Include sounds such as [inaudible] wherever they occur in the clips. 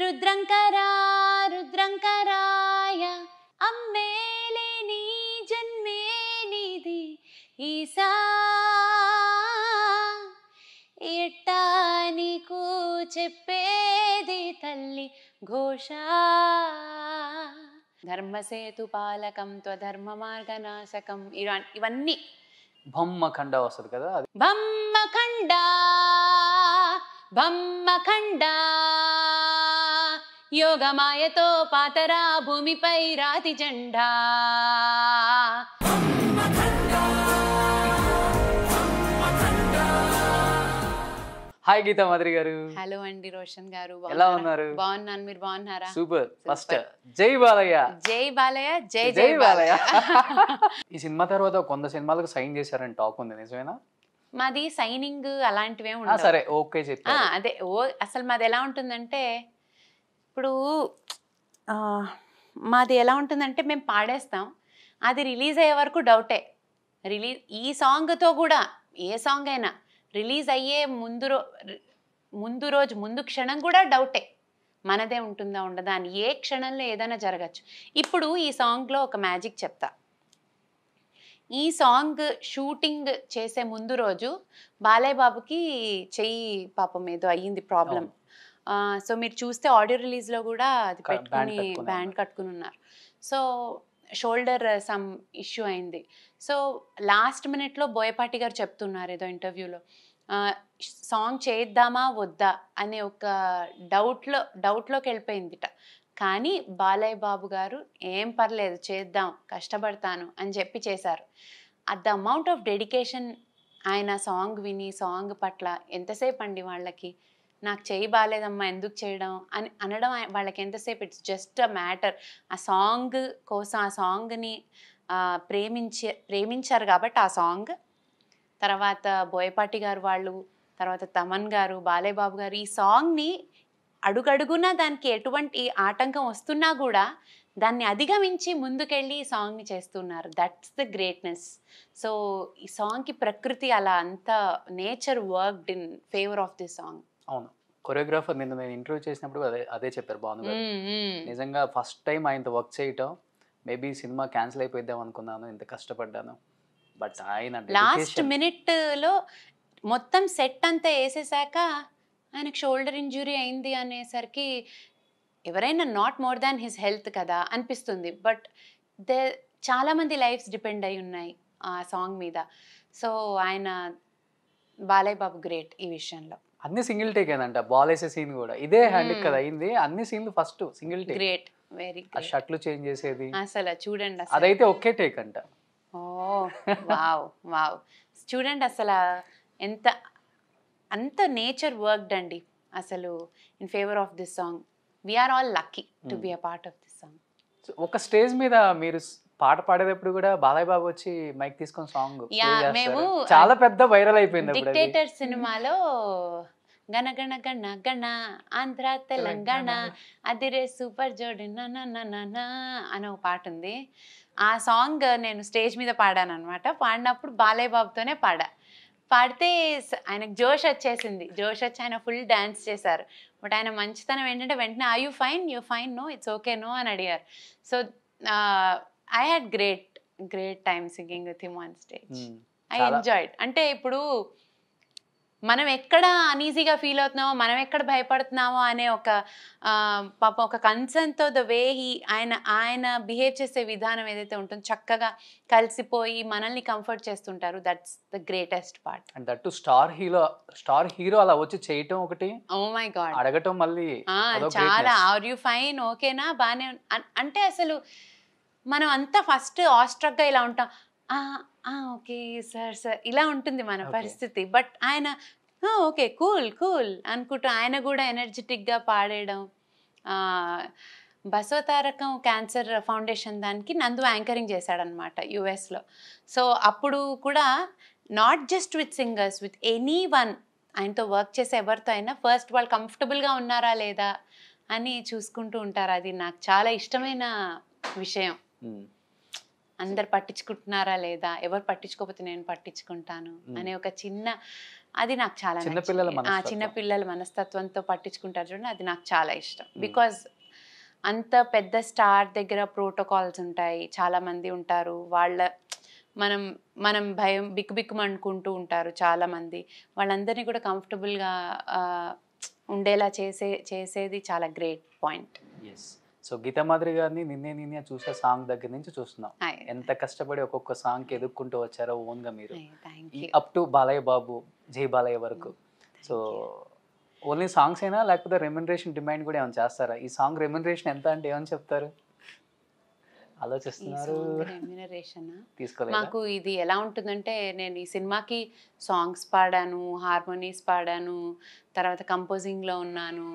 రుద్రంకరా రుద్రంకరాయ అమ్మేలే నీ జన్మే నీది ఈసా ఎట్టా నీకు చెప్పేది తల్లి ఘోష ధర్మసేతు పాలకం త్వధర్మ మార్గనాశకం ఇవన్నీ బొమ్మఖండ వస్తుంది కదా ఖండా బమ్మఖండ యోగమాయతో పాతరా భూమిపై రాతి జెండా హాయ్ గీతా మాదిరి గారు హలో అండి రోషన్ గారు ఎలా ఉన్నారు బాగున్నాను మీరు బాగున్నారా సూపర్ ఫస్ట్ జై బాలయ్య జై బాలయ్య జై జై బాలయ్య [laughs] ఈ సినిమా తర్వాత కొంత సినిమాలకు సైన్ చేశారని టాక్ ఉంది నిజమేనా మాది సైనింగ్ అలాంటివే ఉండదు సరే ఓకే అదే ఓ అసలు మాది ఎలా ఉంటుందంటే ఇప్పుడు మాది ఎలా ఉంటుందంటే మేము పాడేస్తాం అది రిలీజ్ అయ్యే వరకు డౌటే రిలీజ్ ఈ సాంగ్తో కూడా ఏ సాంగ్ అయినా రిలీజ్ అయ్యే ముందు ముందు రోజు ముందు క్షణం కూడా డౌటే మనదే ఉంటుందా ఉండదా అని ఏ క్షణంలో ఏదైనా జరగచ్చు ఇప్పుడు ఈ సాంగ్లో ఒక మ్యాజిక్ చెప్తా ఈ సాంగ్ షూటింగ్ చేసే ముందు రోజు బాలయ్య బాబుకి చెయ్యి పాపం ఏదో అయ్యింది ప్రాబ్లం సో మీరు చూస్తే ఆడియో రిలీజ్లో కూడా అది పెట్టుకుని బ్యాండ్ కట్టుకుని ఉన్నారు సో షోల్డర్ సమ్ ఇష్యూ అయింది సో లాస్ట్ మినిట్లో బోయపాటి గారు చెప్తున్నారు ఏదో ఇంటర్వ్యూలో సాంగ్ చేద్దామా వద్దా అనే ఒక డౌట్లో డౌట్లోకి వెళ్ళిపోయిందిట కానీ బాలయ్య బాబు గారు ఏం పర్లేదు చేద్దాం కష్టపడతాను అని చెప్పి చేశారు at the amount of dedication ఆయన సాంగ్ విని సాంగ్ పట్ల ఎంతసేపు అండి వాళ్ళకి నాకు చేయి బాగాలేదమ్మా ఎందుకు చేయడం అని అనడం వాళ్ళకి ఎంతసేపు ఇట్స్ జస్ట్ అ మ్యాటర్ ఆ సాంగ్ కోసం ఆ సాంగ్ని ప్రేమించే ప్రేమించారు కాబట్టి ఆ సాంగ్ తర్వాత బోయపాటి గారు వాళ్ళు తర్వాత తమన్ గారు బాలయ్య బాబు గారు ఈ సాంగ్ని అడుగడుగునా దానికి ఎటువంటి ఆటంకం వస్తున్నా కూడా దాన్ని అధిగమించి ముందుకెళ్ళి ఈ సాంగ్ని చేస్తున్నారు దట్స్ ద గ్రేట్నెస్ సో ఈ సాంగ్కి ప్రకృతి అలా అంత nature worked in favour of this song అవును కొరియోగ్రాఫర్ నిన్న నేను ఇంటర్వ్యూ చేసినప్పుడు అదే అదే చెప్పారు బాగుంది నిజంగా ఫస్ట్ టైం ఆయనతో వర్క్ చేయటం మేబీ సినిమా క్యాన్సిల్ అయిపోయిద్దాం అనుకున్నాను ఇంత కష్టపడ్డాను బట్ ఆయన లాస్ట్ మినిట్లో మొత్తం సెట్ అంతా వేసేసాక ఆయనకు షోల్డర్ ఇంజురీ అయింది అనేసరికి ఎవరైనా not more than his health కదా అనిపిస్తుంది బట్ దే చాలామంది లైఫ్స్ డిపెండ్ అయి ఉన్నాయి ఆ సాంగ్ మీద సో ఆయన బాలయ్య బాబు గ్రేట్ ఈ విషయంలో అన్ని సింగిల్ టేక్ ఏదంట బాలేసే సీన్ కూడా ఇదే హ్యాండ్ కదా అయింది అన్ని సీన్లు first single take great very ఆ షర్ట్లు చేంజ్ చేసేది అసలు చూడండి అదైతే ఒకే టేక్ అంట ఓ వావ్ వావ్ చూడండి అసలు ఎంత అంత నేచర్ వర్క్డ్ అండి అసలు in favour of this song we're all lucky to be a part of this song ఒక స్టేజ్ మీద మీరు పాట పాడేటప్పుడు కూడా బాలయ్య బాబు వచ్చి మైక్ తీసుకొని సాంగ్ మేము చాలా పెద్ద వైరల్ అయిపోయింది డిక్టేటర్ సినిమాలో గణ గణ గణ గణ ఆంధ్ర తెలంగాణ అదిరే సూపర్ జోడి నా అనే ఒక పాట ఉంది ఆ సాంగ్ నేను స్టేజ్ మీద పాడాను అనమాట పాడినప్పుడు బాలయ్య బాబుతోనే పాడా పాడితే ఆయనకు జోష్ వచ్చేసింది జోష్ వచ్చి ఆయన ఫుల్ డ్యాన్స్ చేశారు బట్ ఆయన మంచితనం ఏంటంటే వెంటనే I you fine you fine no it's okay no అని అడిగారు so I had great great time singing with him on stage I enjoy అంటే ఇప్పుడు మనం ఎక్కడ అనీజీగా ఫీల్ అవుతున్నామో మనం ఎక్కడ భయపడుతున్నామో అనే ఒక పాపం ఒక కన్సర్న్తో ద వే హీ ఆయన ఆయన బిహేవ్ చేసే విధానం ఏదైతే ఉంటుందో చక్కగా కలిసిపోయి మనల్ని కంఫర్ట్ చేస్తుంటారు that's the greatest part and that star hero star hero అలా వచ్చి చేయటం ఒకటి ఓ మై గాడ్ అడగటం మళ్ళీ చాలా ఆర్ యు ఫైన్ ఓకేనా బానే అంటే అసలు మనం అంతా ఫస్ట్ ఆస్ట్రక్గా ఇలా ఉంటాం ఓకే సార్ సార్ ఇలా ఉంటుంది మన పరిస్థితి బట్ ఆయన ఓకే కూల్ కూల్ అనుకుంటూ ఆయన కూడా ఎనర్జెటిక్గా పాడేయడం బసవతారకం క్యాన్సర్ ఫౌండేషన్ దానికి నందు యాంకరింగ్ చేశాడనమాట యుఎస్లో సో అప్పుడు కూడా not just with singers with anyone ఆయనతో వర్క్ చేసే ఎవరితో అయినా ఫస్ట్ వాళ్ళు కంఫర్టబుల్గా ఉన్నారా లేదా అని చూసుకుంటూ ఉంటారు అది నాకు చాలా ఇష్టమైన విషయం అందరు పట్టించుకుంటున్నారా లేదా ఎవరు పట్టించుకోకపోతే నేను పట్టించుకుంటాను అనే ఒక చిన్న అది నాకు చాలా చిన్న పిల్లల మనస్తత్వంతో పట్టించుకుంటారు చూడండి అది నాకు చాలా ఇష్టం బికాజ్ అంత పెద్ద స్టార్ దగ్గర ప్రోటోకాల్స్ ఉంటాయి చాలా మంది ఉంటారు వాళ్ళ మనం మనం భయం బిక్కు అనుకుంటూ ఉంటారు చాలా మంది వాళ్ళందరినీ కూడా కంఫర్టబుల్గా ఉండేలా చేసే చేసేది చాలా గ్రేట్ పాయింట్ సో గీతామాదిరి గారిని నిన్నే నిన్నే చూసే సాంగ్ దగ్గర నుంచి చూస్తున్నాం ఎంత కష్టపడి ఒక్కొక్క సాంగ్ ఎదుర్కొంటూ వచ్చారో ఓన్గా మీరు అప్ టు బాలయ్య బాబు జై బాలయ్య వరకు సో ఓన్లీ సాంగ్స్ అయినా లేకపోతే రెమ్యునరేషన్ డిమాండ్ కూడా ఏమైనా చేస్తారా ఈ సాంగ్ రెమ్యునరేషన్ ఎంత అంటే ఏమని చెప్తారు మాకు ఇది ఎలా ఉంటుందంటే నేను ఈ సినిమాకి సాంగ్స్ పాడాను హార్మోనీస్ పాడాను తర్వాత కంపోజింగ్లో ఉన్నాను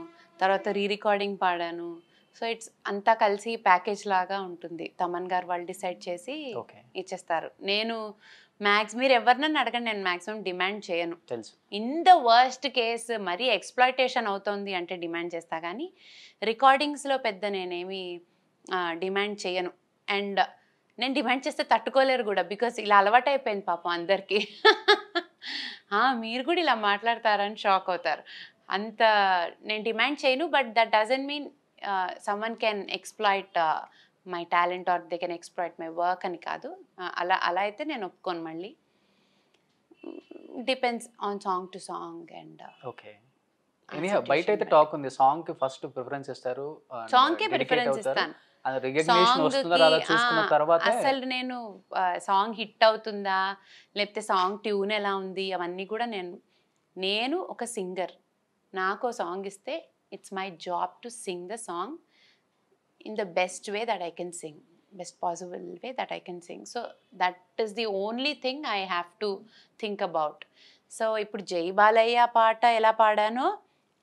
తర్వాత రీ రికార్డింగ్ పాడాను సో ఇట్స్ అంతా కలిసి ప్యాకేజ్ లాగా ఉంటుంది తమన్ గారు వాళ్ళు డిసైడ్ చేసి ఇచ్చేస్తారు నేను మ్యాక్స్ మీరు ఎవరినన్నా అడగండి నేను మాక్సిమం డిమాండ్ చేయను తెలుసు ఇన్ ద వర్స్ట్ కేస్ మరీ ఎక్స్ప్లాయిటేషన్ అవుతుంది అంటే డిమాండ్ చేస్తా కానీ రికార్డింగ్స్లో పెద్ద నేనేమి డిమాండ్ చేయను అండ్ నేను డిమాండ్ చేస్తే తట్టుకోలేరు కూడా బికాస్ ఇలా అలవాటు అయిపోయింది పాపం అందరికీ [laughs] మీరు కూడా ఇలా మాట్లాడతారని షాక్ అవుతారు అంత నేను డిమాండ్ చేయను but that doesn't mean someone can exploit my talent or they can exploit my work అని కాదు uh, అలా అలా అయితే నేను ఒప్పుకోను మళ్ళీ depends on song to song and okay బయట అయితే టాక్ ఉంది సాంగ్ కి ఫస్ట్ ప్రిఫరెన్స్ ఇస్తారు సాంగ్ కి ప్రిఫరెన్స్ ఇస్తాను అసలు నేను సాంగ్ హిట్ అవుతుందా లేకపోతే సాంగ్ ట్యూన్ ఎలా ఉంది అవన్నీ కూడా నేను నేను ఒక సింగర్ నాకు సాంగ్ ఇస్తే it's my job to sing the song in the best way that I can sing best possible way that I can sing so that is the only thing I have to think about so ఇప్పుడు జై బాలయ్య పాట ఎలా పాడానో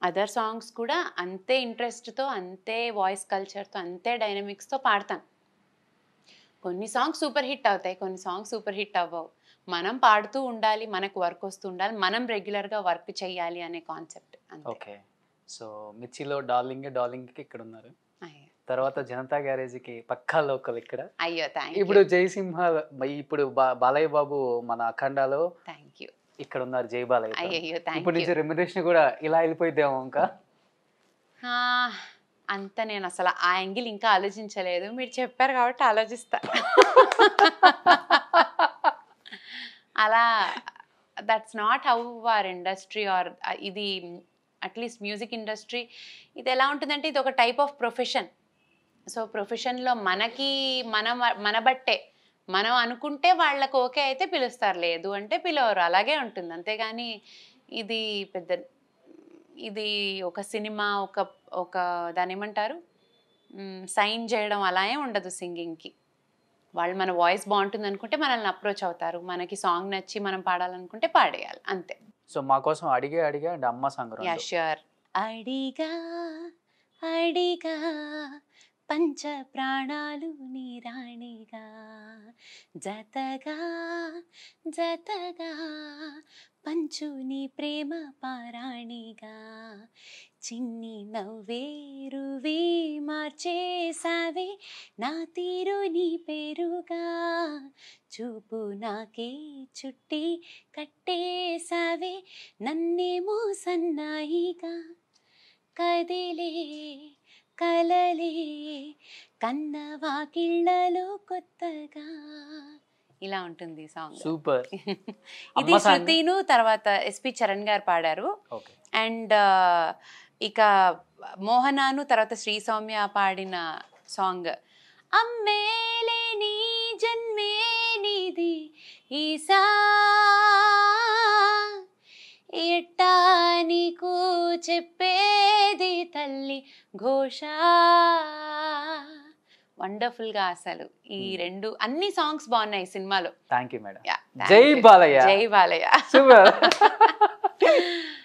other songs కూడా అంతే ఇంట్రెస్ట్తో అంతే voice కల్చర్తో అంతే డైనమిక్స్తో పాడతాను కొన్ని సాంగ్స్ సూపర్ హిట్ అవుతాయి కొన్ని సాంగ్స్ సూపర్ హిట్ అవ్వవు మనం పాడుతూ ఉండాలి మనకు వర్క్ వస్తూ ఉండాలి మనం రెగ్యులర్గా వర్క్ చేయాలి అనే కాన్సెప్ట్ ఓకే సో మిర్చిలో డార్లింగ్ కి ఇక్కడ ఉన్నారు తర్వాత జనతా కి పక్కా లోకల్ ఇక్కడ అయ్యో ఇప్పుడు జయసింహ ఇప్పుడు బాలయ్య బాబు మన అఖండాలో థ్యాంక్ యూ ఇక్కడ ఉన్నారు జై బాలయ్య ఇప్పుడు నుంచి రెమ్యునరేషన్ కూడా ఇలా వెళ్ళిపోయిద్దేమో ఇంకా అంత నేను అసలు ఆ యాంగిల్ ఇంకా ఆలోచించలేదు మీరు చెప్పారు కాబట్టి ఆలోచిస్తా [laughs] అలా that's not how our industry or ఇది అట్లీస్ట్ మ్యూజిక్ ఇండస్ట్రీ ఇది ఎలా ఉంటుందంటే ఇది ఒక టైప్ ఆఫ్ ప్రొఫెషన్ సో ప్రొఫెషన్లో మనకి మన మన బట్టే మనం అనుకుంటే వాళ్ళకు ఓకే అయితే పిలుస్తారు లేదు అంటే పిలవరు అలాగే ఉంటుంది అంతేగాని ఇది పెద్ద ఇది ఒక సినిమా ఒక ఒక దాని ఏమంటారు సైన్ చేయడం అలా ఉండదు సింగింగ్కి వాళ్ళు మన వాయిస్ బాగుంటుంది అనుకుంటే మనల్ని అప్రోచ్ అవుతారు మనకి సాంగ్ నచ్చి మనం పాడాలనుకుంటే పాడేయాలి అంతే సో మా కోసం అడిగే అండ్ అమ్మ సంగ్రహం అడిగా అడిగా పంచ ప్రాణాలు నీరాణిగా జతగా జతగా పంచుని ప్రేమ పారాణిగా చిన్ని నవ్వే రువే మార్చేసావే నా తీరు నీ పేరుగా చూపు నాకే చుట్టి కట్టేసావే నన్నేమో సన్నాయిగా కదిలే కలలే కన్న వాకిళ్ళలో కొత్తగా ఇలా ఉంటుంది సాంగ్ సూపర్ ఇది శృతిను తర్వాత ఎస్పి చరణ్ గారు పాడారు అండ్ ఇక మోహనాను తర్వాత శ్రీ సౌమ్య పాడిన సాంగ్ అమ్మేలే నీ జన్మే నీది ఈసా నీకు చెప్పేది తల్లి ఘోష వండర్ఫుల్ గా అసలు ఈ రెండు అన్ని సాంగ్స్ బాగున్నాయి సినిమాలో థ్యాంక్ యూ మేడం జై బాలయ్య జై బాలయ్య [laughs]